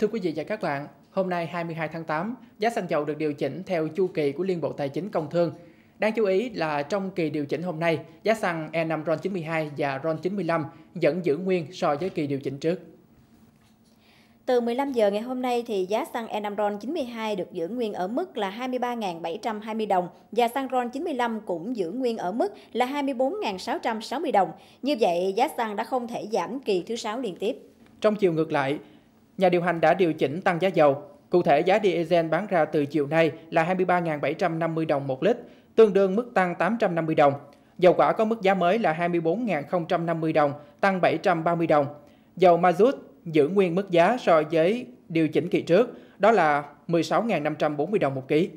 Thưa quý vị và các bạn, hôm nay 22 tháng 8, giá xăng dầu được điều chỉnh theo chu kỳ của Liên Bộ Tài chính Công Thương. Đáng chú ý là trong kỳ điều chỉnh hôm nay, giá xăng E5 RON92 và RON95 vẫn giữ nguyên so với kỳ điều chỉnh trước. Từ 15 giờ ngày hôm nay thì giá xăng E5 RON92 được giữ nguyên ở mức là 23.720 đồng và xăng RON95 cũng giữ nguyên ở mức là 24.660 đồng. Như vậy giá xăng đã không thể giảm kỳ thứ sáu liên tiếp. Trong chiều ngược lại, nhà điều hành đã điều chỉnh tăng giá dầu. Cụ thể, giá diesel bán ra từ chiều nay là 23.750 đồng một lít, tương đương mức tăng 850 đồng. Dầu quả có mức giá mới là 24.050 đồng, tăng 730 đồng. Dầu mazut giữ nguyên mức giá so với điều chỉnh kỳ trước, đó là 16.540 đồng một ký.